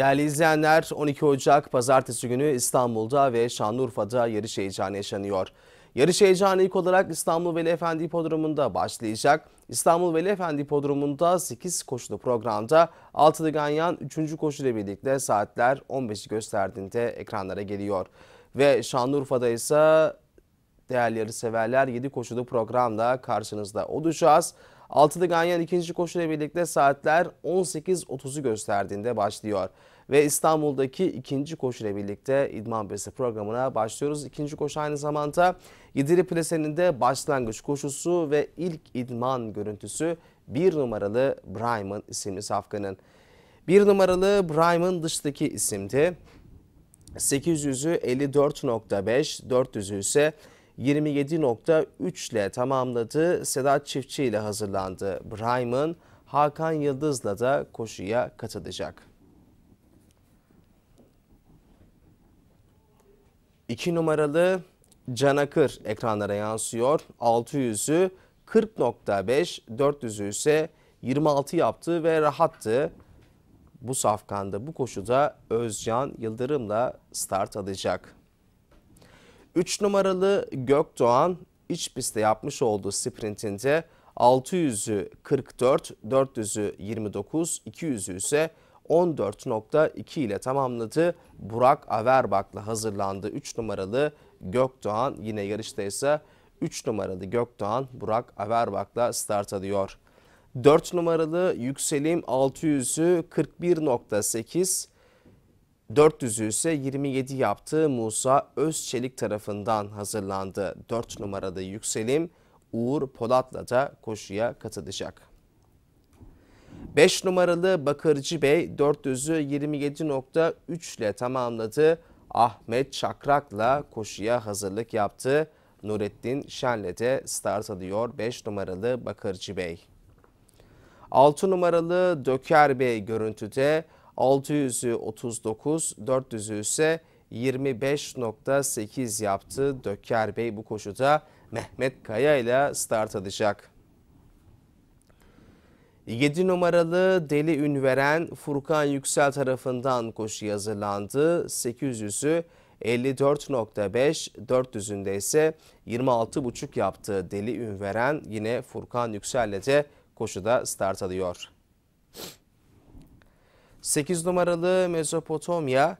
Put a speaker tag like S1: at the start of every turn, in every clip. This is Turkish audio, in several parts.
S1: Değerli izleyenler 12 Ocak Pazartesi günü İstanbul'da ve Şanlıurfa'da yarış heyecanı yaşanıyor. Yarış heyecanı ilk olarak İstanbul Veli Efendi Hipodromu'nda başlayacak. İstanbul Veli Efendi Hipodromu'nda 8 koşulu programda Altılı Ganyan 3. Koşu ile birlikte saatler 15'i gösterdiğinde ekranlara geliyor. Ve Şanlıurfa'da ise değerli yarışseverler 7 koşulu programla karşınızda olacağız. Altılı Ganyan ikinci koşuyla birlikte saatler 18.30'u gösterdiğinde başlıyor. Ve İstanbul'daki ikinci koşuyla birlikte İdman Besi programına başlıyoruz. İkinci koşu aynı zamanda Yediri Plesi'nin de başlangıç koşusu ve ilk idman görüntüsü bir numaralı Bryman isimli safkanın. Bir numaralı Bryman dıştaki isimdi. 800'ü 54.5, 400'ü ise 27.3 ile tamamladı. Sedat Çiftçi ile hazırlandı. Brahim'in Hakan Yıldız'la da koşuya katılacak. 2 numaralı Canakır ekranlara yansıyor. 600'ü 40.5, 400'ü ise 26 yaptı ve rahattı. Bu safkanda, bu koşuda Özcan Yıldırım'la start alacak. 3 numaralı Gökdoğan iç pistte yapmış olduğu sprintinde 600'ü 44, 400'ü 29, 200'ü ise 14.2 ile tamamladı. Burak Averbak'la hazırlandı 3 numaralı Gökdoğan. Yine yarışta ise 3 numaralı Gökdoğan Burak Averbak'la start alıyor. 4 numaralı Yükselim 600'ü 41.8, 400'ü ise 27 yaptığı Musa Özçelik tarafından hazırlandı. 4 numarada yükselim Uğur Polat'la da koşuya katılacak. 5 numaralı Bakırcı Bey 400'ü 27.3 ile tamamladı. Ahmet Çakrak'la koşuya hazırlık yaptı. Nurettin Şen'le de start alıyor 5 numaralı Bakırcı Bey. 6 numaralı Döker Bey görüntüde 639, 39, 400'ü ise 25.8 yaptı. Döker Bey bu koşuda Mehmet Kaya ile start alacak. 7 numaralı Deli Ünveren Furkan Yüksel tarafından koşu hazırlandı. 800'ü 54.5, 400'ünde ise 26.5 yaptı. Deli Ünveren yine Furkan Yüksel ile de koşuda start alıyor. 8 numaralı Mezopotamya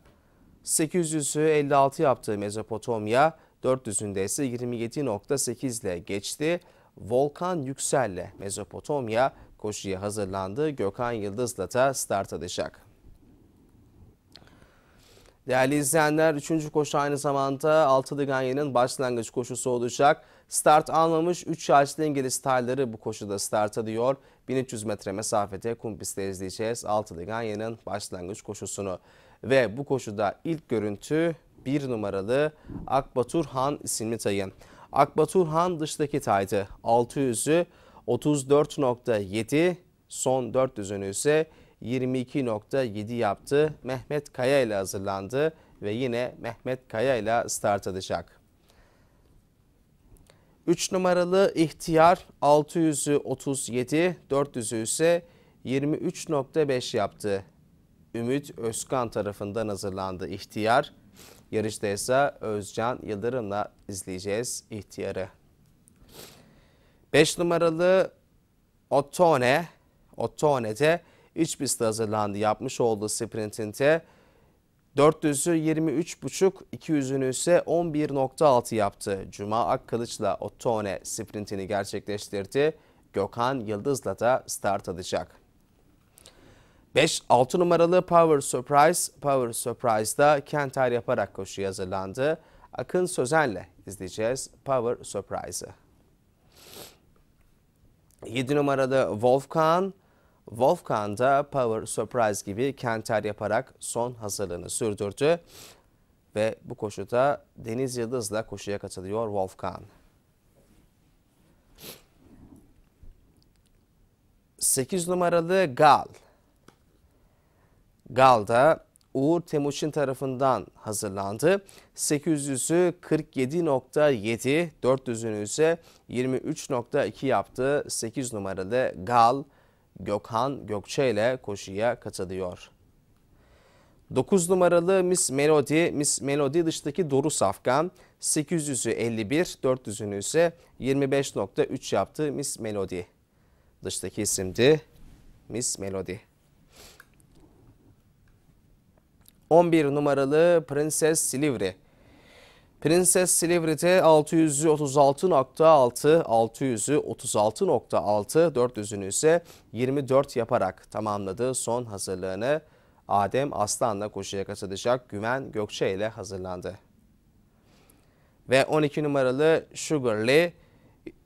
S1: 800'ü 56 yaptığı Mezopotamya 400'ünde ise 27.8 ile geçti. Volkan Yüksel'le Mezopotamya koşuya hazırlandı. Gökhan Yıldız'la da start alacak. Değerli izleyenler 3. koşu aynı zamanda Altılı Ganyan'ın başlangıç koşusu olacak. Start almamış 3 yaşlı İngiliz tayları bu koşuda start ediyor. 1300 metre mesafede kum pistte izleyeceğiz 6 yenin başlangıç koşusunu. Ve bu koşuda ilk görüntü 1 numaralı Akbaturhan isimli tayın. Akbaturhan dıştaki taydı. 600'ü 34.7, son 400'ünü ise 22.7 yaptı. Mehmet Kaya ile hazırlandı ve yine Mehmet Kaya ile start edecek. 3 numaralı ihtiyar 600'ü 37, 400'ü ise 23.5 yaptı. Ümit Özkan tarafından hazırlandı ihtiyar. Yarışta ise Özcan Yıldırım'la izleyeceğiz ihtiyarı. 5 numaralı Ottone, Ottone'de iç pistte hazırlandı. Yapmış olduğu sprintinde 400'ü 23,5, 200'ünü ise 11,6 yaptı. Cuma Akkılıç'la Ottone sprintini gerçekleştirdi. Gökhan Yıldız'la da start alacak. 5-6 numaralı Power Surprise, Power Surprise'da kentar yaparak koşu hazırlandı. Akın Sözen'le izleyeceğiz Power Surprise'ı. 7 numaralı Wolfkan, Wolfgang da Power Surprise gibi kenter yaparak son hazırlığını sürdürdü. Ve bu koşuda Deniz Yıldız'la koşuya katılıyor Wolfgang. 8 numaralı Gal. Gal da Uğur Temuçin tarafından hazırlandı. 800'ü 47.7, 400'ünü ise 23.2 yaptı. 8 numaralı Gal Gökhan Gökçe ile koşuya katılıyor. 9 numaralı Miss Melody, Miss Melody dıştaki Doru Safkan 800'ü 51, 400'ünü ise 25.3 yaptı Miss Melody. Dıştaki isimdi Miss Melody. 11 numaralı Prenses Silivri Prenses Silivri'de 636.6, 636.6, 400'ünü ise 24 yaparak tamamladığı son hazırlığını Adem Aslan'la koşuya katılacak Güven Gökçe ile hazırlandı. Ve 12 numaralı Sugarly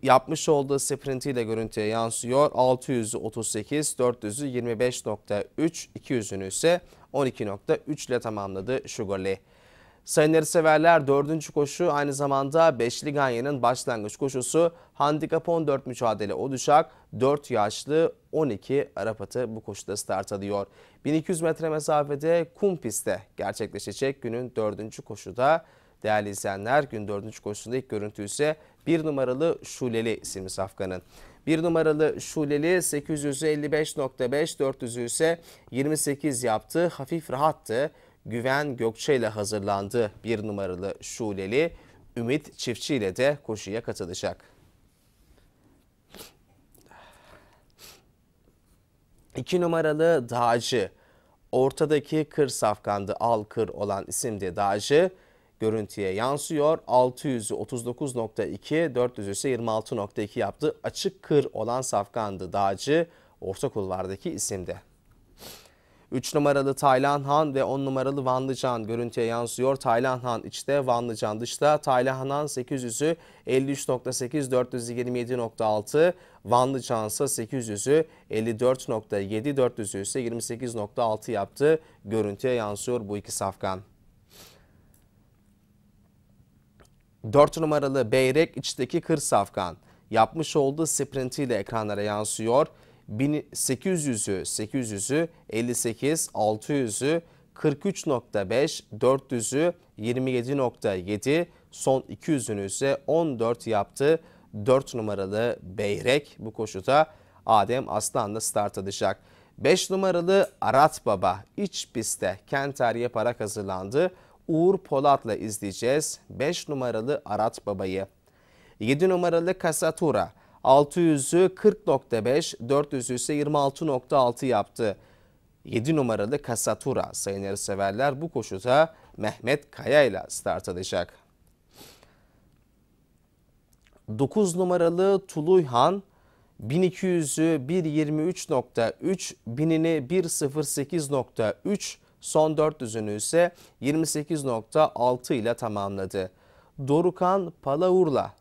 S1: yapmış olduğu sprintiyle görüntüye yansıyor. 638, 400'ü 25.3, 200'ünü ise 12.3 ile tamamladı Sugarly. Sayınları severler dördüncü koşu aynı zamanda Beşli Ganyan'ın başlangıç koşusu. Handikap 14 mücadele oduşak 4 yaşlı 12 Arap atı bu koşuda start alıyor. 1200 metre mesafede kum pistte gerçekleşecek günün 4. koşuda. Değerli izleyenler gün dördüncü koşusunda ilk görüntü ise bir numaralı Şuleli isimli safkanın. bir numaralı Şuleli 855.5 400'ü ise 28 yaptı. Hafif rahattı. Güven Gökçe ile hazırlandı bir numaralı Şuleli. Ümit Çiftçi ile de koşuya katılacak. İki numaralı Dağcı. Ortadaki kır safkandı al kır olan isim de Dağcı. Görüntüye yansıyor. 639.2 39.2, ise 26.2 yaptı. Açık kır olan safkandı Dağcı. Orta kulvardaki isimde. 3 numaralı Taylan Han ve 10 numaralı Vanlıcan görüntüye yansıyor. Taylan Han içte, Vanlıcan dışta. Taylan Han 800'ü 53.8, 427.6. Vanlıcan ise 800'ü 54.7, 400'ü ise 28.6 yaptı. Görüntüye yansıyor bu iki safkan. 4 numaralı Beyrek içteki Kır Safkan yapmış olduğu sprintiyle ekranlara yansıyor. 800'ü 800'ü 58, 600'ü 43.5, 400'ü 27.7, son 200'ünü ise 14 yaptı. 4 numaralı Beyrek bu koşuda Adem Aslan'la start alacak. 5 numaralı Arat Baba iç pistte Kenter yaparak hazırlandı. Uğur Polat'la izleyeceğiz 5 numaralı Arat Baba'yı. 7 numaralı Kasatura 600'ü 40.5, 400'ü ise 26.6 yaptı. 7 numaralı Kasatura sayınları severler bu koşuda Mehmet Kaya ile start alacak. 9 numaralı Tuluyhan 1200'ü 1.23.3, 1000'ini 1.08.3, son 400'ünü ise 28.6 ile tamamladı. Dorukan Palaurla,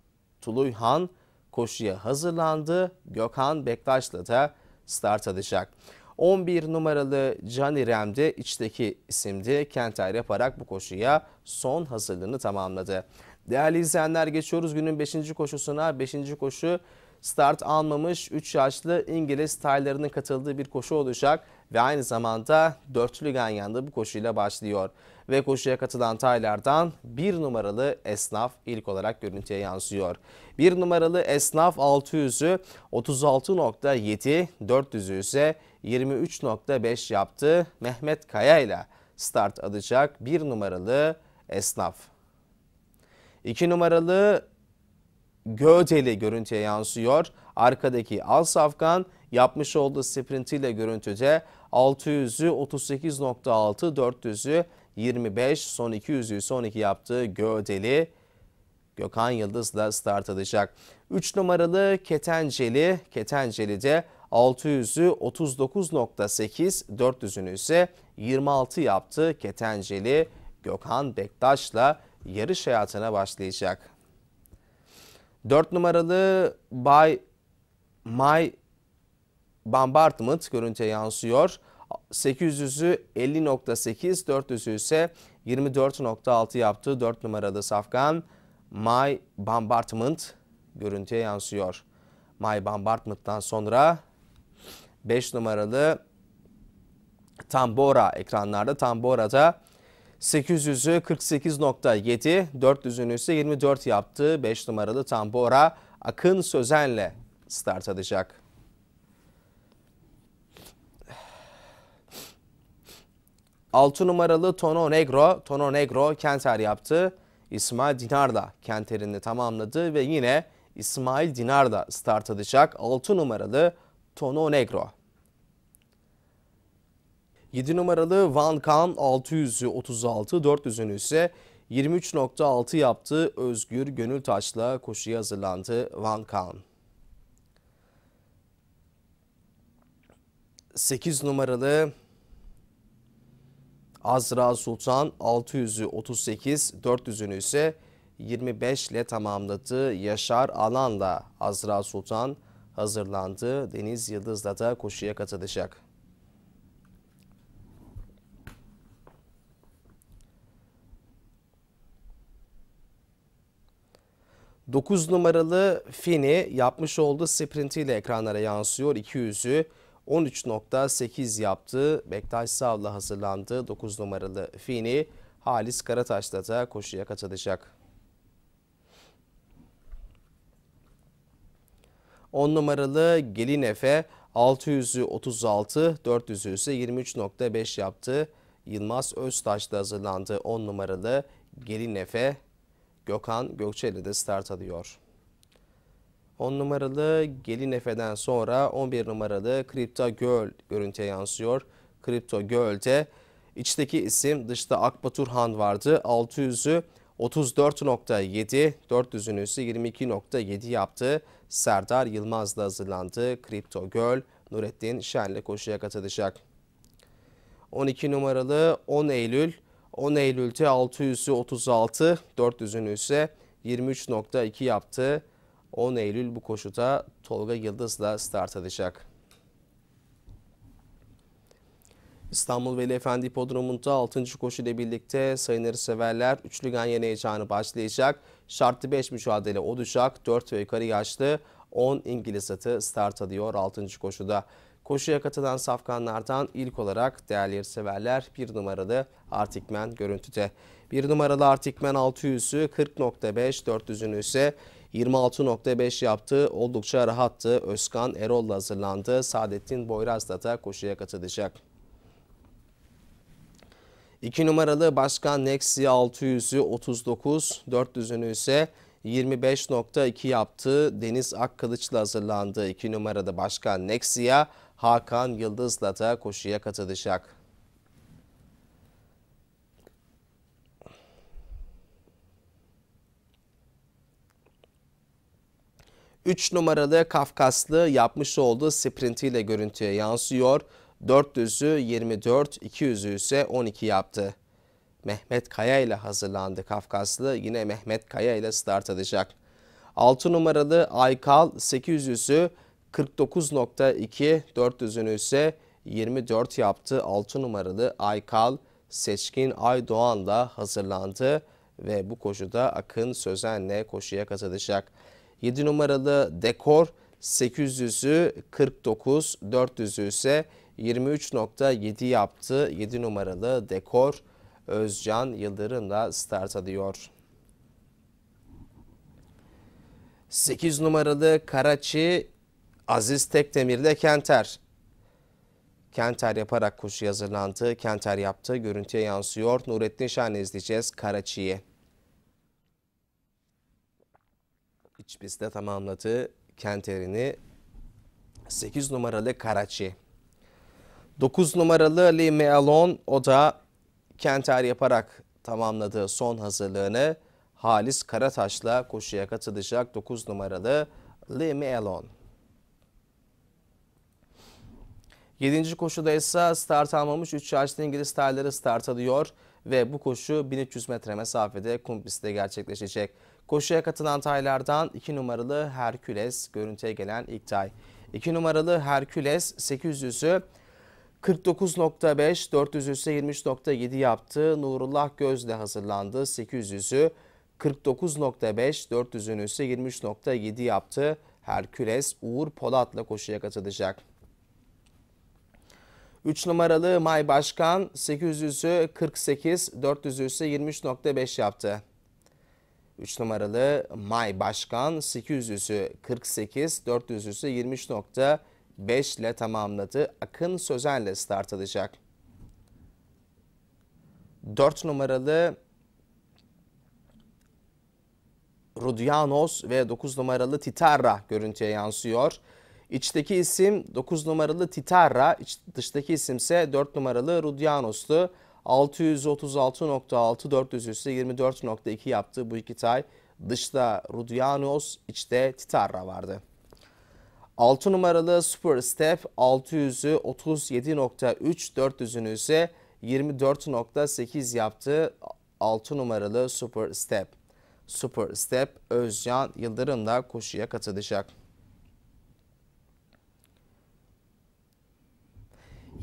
S1: Tuluyhan koşuya hazırlandı. Gökhan Bektaş'la da start alacak. 11 numaralı Can İrem de içteki isimdi. Kentay yaparak bu koşuya son hazırlığını tamamladı. Değerli izleyenler geçiyoruz günün 5. koşusuna. 5. koşu start almamış 3 yaşlı İngiliz taylarının katıldığı bir koşu olacak ve aynı zamanda dörtlü ganyanda bu koşuyla başlıyor. Ve koşuya katılan taylardan bir numaralı esnaf ilk olarak görüntüye yansıyor. Bir numaralı esnaf 600'ü 36.7, 400'ü ise 23.5 yaptı. Mehmet Kaya ile start alacak bir numaralı esnaf. 2 numaralı gövdeli görüntüye yansıyor. Arkadaki Al Safkan yapmış olduğu sprintiyle görüntüde 600'ü 38.6, 400'ü 25, son 200'ü son 2 yaptığı gövdeli Gökhan Yıldız da start alacak. 3 numaralı Ketenceli, Ketenceli de 600'ü 39.8, 400'ünü ise 26 yaptı. Ketenceli Gökhan Bektaş'la yarış hayatına başlayacak. 4 numaralı Bay My Bombardment görüntüye yansıyor. 800'ü 50.8, 400'ü ise 24.6 yaptı. 4 numaralı Safkan My Bombardment görüntüye yansıyor. My Bombardment'tan sonra 5 numaralı Tambora ekranlarda. Tambora'da 800'ü 48.7, 400'ünü ise 24 yaptı. 5 numaralı Tambora Akın Sözen'le start alacak. Altı numaralı Tono Negro, Tono Negro Kenter yaptı. İsmail Dinar da Kenter'ini tamamladı ve yine İsmail Dinar da start alacak. 6 numaralı Tono Negro. 7 numaralı Van Kan 600'ü 36, 400'ünü ise 23.6 yaptı. Özgür Gönül Taşla koşuya hazırlandı Van Kan. 8 numaralı Azra Sultan 600'ü 38, 400'ünü ise 25 ile tamamladı. Yaşar Alan'la Azra Sultan hazırlandı. Deniz Yıldız'la da koşuya katılacak. 9 numaralı Fini yapmış olduğu sprintiyle ekranlara yansıyor. 200'ü 13.8 yaptı. Bektaş Sav'la hazırlandı. 9 numaralı Fini Halis Karataş'la da koşuya katılacak. 10 numaralı Gelinefe 600'ü 36, 400'ü ise 23.5 yaptı. Yılmaz Öztaş da hazırlandı 10 numaralı Gelin Efe Gökhan Gökçeli de start alıyor. 10 numaralı Gelin Efe'den sonra 11 numaralı Kripto Göl görüntüye yansıyor. Kripto Göl'de içteki isim dışta Akba Turhan vardı. 600'ü 34.7, 400'ünü ise 22.7 yaptı. Serdar Yılmaz'la hazırlandı. Kripto Göl, Nurettin Şenli koşuya katılacak. 12 numaralı 10 Eylül 10 Eylül'te 600'ü 36, 400'ünü ise 23.2 yaptı. 10 Eylül bu koşuda Tolga Yıldız'la start edecek. İstanbul Veli Efendi Hipodromu'nda 6. koşu ile birlikte sayınları severler üçlü ganyan heyecanı başlayacak. Şartlı 5 mücadele olacak. 4 ve yukarı yaşlı 10 İngiliz atı start alıyor 6. koşuda. Koşuya katılan safkanlardan ilk olarak değerli yarışseverler bir numaralı Artikmen görüntüde. Bir numaralı Artikmen 600'ü 40.5, 400'ünü ise 26.5 yaptı. Oldukça rahattı. Özkan Erol'la hazırlandı. Saadettin Boyraz'la da koşuya katılacak. 2 numaralı Başkan Nexi 600'ü 39, 400'ünü ise 25.2 yaptı. Deniz Akkılıç'la hazırlandı. 2 numaralı Başkan Nexia Hakan Yıldız'la da koşuya katılacak. Üç numaralı Kafkaslı yapmış olduğu sprintiyle görüntüye yansıyor. 400'ü 24, 200'ü ise 12 yaptı. Mehmet Kaya ile hazırlandı Kafkaslı. Yine Mehmet Kaya ile start alacak. 6 numaralı Aykal 800'ü 49.2, 400'ünü ise 24 yaptı. 6 numaralı Aykal Seçkin Aydoğan da hazırlandı ve bu koşuda Akın Sözen'le koşuya katılacak. 7 numaralı Dekor 800'ü 49, 400'ü ise 23.7 yaptı. 7 numaralı Dekor Özcan Yıldırım da start alıyor. 8 numaralı Karaçi Aziz Tekdemir'de Kenter. Kenter yaparak koşu hazırlandı. Kenter yaptı. Görüntüye yansıyor. Nurettin Şahin'i izleyeceğiz. Karaçi'yi. İç pistte tamamladı. Kenter'ini 8 numaralı Karaçi. 9 numaralı Ali Mealon o da Kenter yaparak tamamladığı son hazırlığını Halis Karataş'la koşuya katılacak 9 numaralı Lee Mealon. 7. koşuda ise start almamış 3 yaşlı İngiliz terleri start alıyor ve bu koşu 1300 metre mesafede kum pistte gerçekleşecek. Koşuya katılan taylardan 2 numaralı Herküles görüntüye gelen ilk tay. 2 numaralı Herküles 800'ü 49.5, 400 ise 23.7 yaptı. Nurullah Gözle hazırlandı. 800'ü 49.5, 400'ünü ise 23.7 yaptı. Herküles Uğur Polat'la koşuya katılacak. 3 numaralı May Başkan 800'ü 48, 400'ü ise 23.5 yaptı. 3 numaralı May Başkan 800'ü 48, 400'ü ise 23.5 ile tamamladı. Akın Sözel'le start alacak. 4 numaralı Rudyanos ve 9 numaralı Titarra görüntüye yansıyor. İçteki isim 9 numaralı Titarra, dıştaki isimse 4 numaralı Rudianos'tu 636.6 400 üstü 24.2 yaptı bu iki tay. Dışta Rudianos, içte Titarra vardı. 6 numaralı Super Step 600'ü 37.3 400'ünü ise 24.8 yaptı. 6 numaralı Super Step. Super Step Özcan Yıldırım da koşuya katılacak.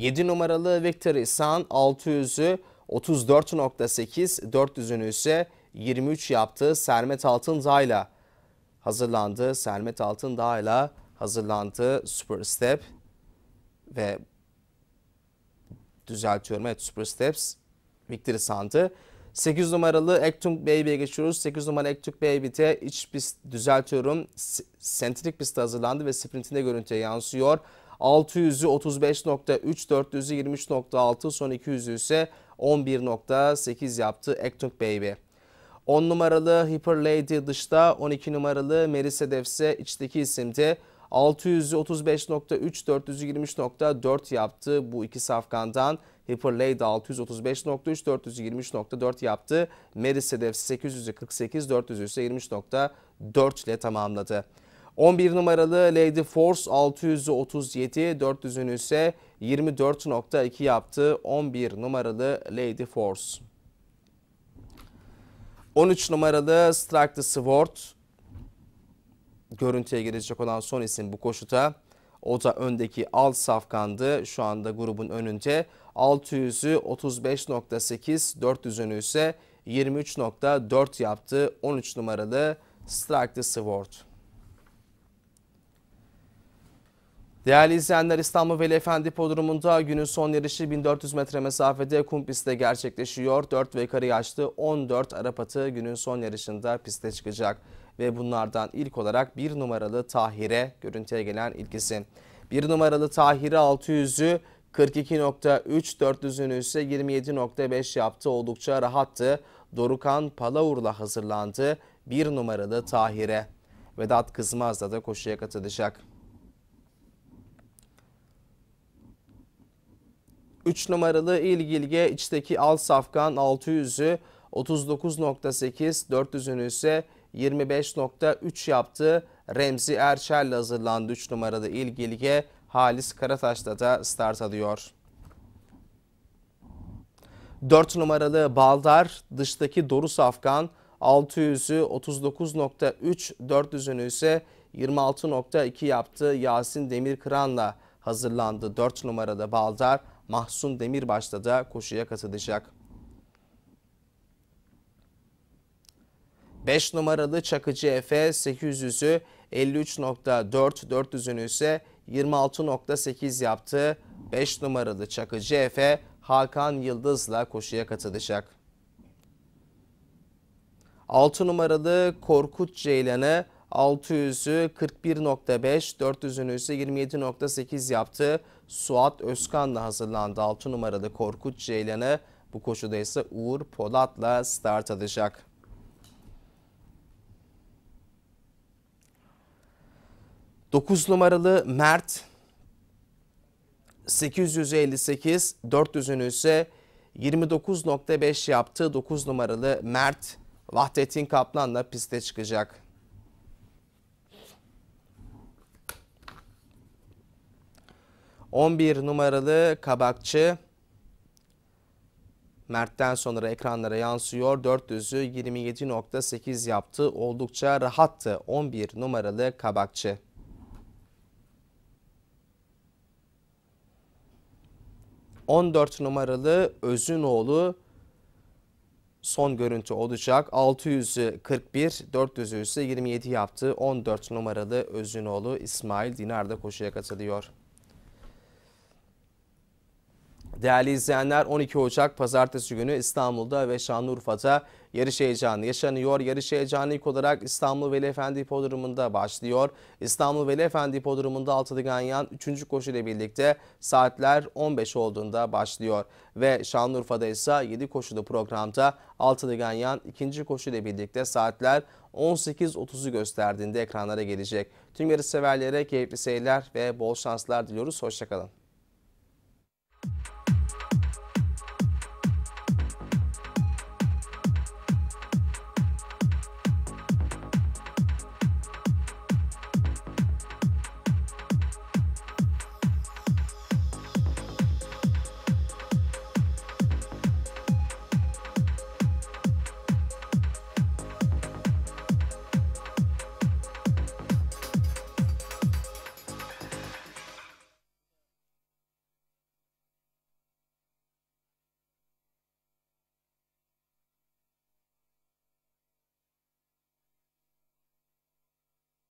S1: 7 numaralı Victory Sun 600'ü 34.8, 400'ünü ise 23 yaptı. Sermet Altın Altındağ'la hazırlandı. Sermet Altın Altındağ'la hazırlandı Super Step ve düzeltiyorum. Evet Super Steps Victory Sun'dı. 8 numaralı Ektum Baby'ye geçiyoruz. 8 numaralı Ektum Baby'de iç pist düzeltiyorum. Sentrik pistte hazırlandı ve sprintinde görüntüye yansıyor. 600'ü 35.3, 400'ü 23.6, son 200'ü ise 11.8 yaptı Ektok Baby. 10 numaralı Hyper Lady dışta, 12 numaralı Meris içteki isimdi. 600'ü 35.3, 400'ü 23.4 yaptı bu iki safkandan. Hyper Lady 635.3, 400'ü 23.4 yaptı. Meris 848, 400'ü ise 23.4 ile tamamladı. 11 numaralı Lady Force 637, 400'ünü ise 24.2 yaptı 11 numaralı Lady Force. 13 numaralı Strike the Sword görüntüye girecek olan son isim bu koşuta. O da öndeki Al Safkan'dı. Şu anda grubun önünde 600'ü 35.8, 400'ünü ise 23.4 yaptı. 13 numaralı Strike the Sword. Değerli izleyenler İstanbul Veli Efendi Podrumu'nda günün son yarışı 1400 metre mesafede kum pistte gerçekleşiyor. 4 ve karı yaşlı 14 Arap atı günün son yarışında piste çıkacak. Ve bunlardan ilk olarak 1 numaralı Tahir'e görüntüye gelen ilkisi. 1 numaralı Tahir'e 600'ü 42.3, 400'ünü ise 27.5 yaptı. Oldukça rahattı. Dorukan Palaurla hazırlandı 1 numaralı Tahir'e. Vedat Kızmaz'la da koşuya katılacak. 3 numaralı ilgilge içteki Al safkan 600'ü 39.8, 400'ünü ise 25.3 yaptı. Remzi Erçel'le hazırlandı 3 numaralı ilgilge. Halis Karataş'ta da start alıyor. 4 numaralı Baldar dıştaki Doru Safkan 600'ü 39.3, 400'ünü ise 26.2 yaptı. Yasin Demirkıran'la hazırlandı 4 numarada Baldar. Mahsun Demirbaş'ta da koşuya katılacak. 5 numaralı Çakıcı Efe 800'ü 53.4, 400'ünü ise 26.8 yaptı. 5 numaralı Çakıcı Efe Hakan Yıldız'la koşuya katılacak. 6 numaralı Korkut Ceylan'ı 600'ü 41.5, 400'ünü ise 27.8 yaptı. Suat Özkan'la hazırlandı 6 numaralı Korkut Ceylan'ı. Bu koşuda ise Uğur Polat'la start alacak. Dokuz numaralı Mert 858, 400'ünü ise 29.5 yaptı. 9 numaralı Mert Vahdettin Kaplan'la piste çıkacak. 11 numaralı kabakçı Mert'ten sonra ekranlara yansıyor. 400'ü 27.8 yaptı. Oldukça rahattı 11 numaralı kabakçı. ...14 numaralı Özünoğlu son görüntü olacak. 600'ü 41, 400'ü ise 27 yaptı. 14 numaralı Özünoğlu İsmail Dinar koşuya katılıyor. Değerli izleyenler 12 Ocak pazartesi günü İstanbul'da ve Şanlıurfa'da yarış heyecanı yaşanıyor. Yarış heyecanı ilk olarak İstanbul Veli Efendi Hipodromu'nda başlıyor. İstanbul Veli Efendi Hipodromu'nda Altılı Ganyan 3. koşu ile birlikte saatler 15 olduğunda başlıyor. Ve Şanlıurfa'da ise 7 koşulu programda Altılı Ganyan 2. koşu ile birlikte saatler 18.30'u gösterdiğinde ekranlara gelecek. Tüm yarış severlere keyifli seyirler ve bol şanslar diliyoruz. Hoşçakalın.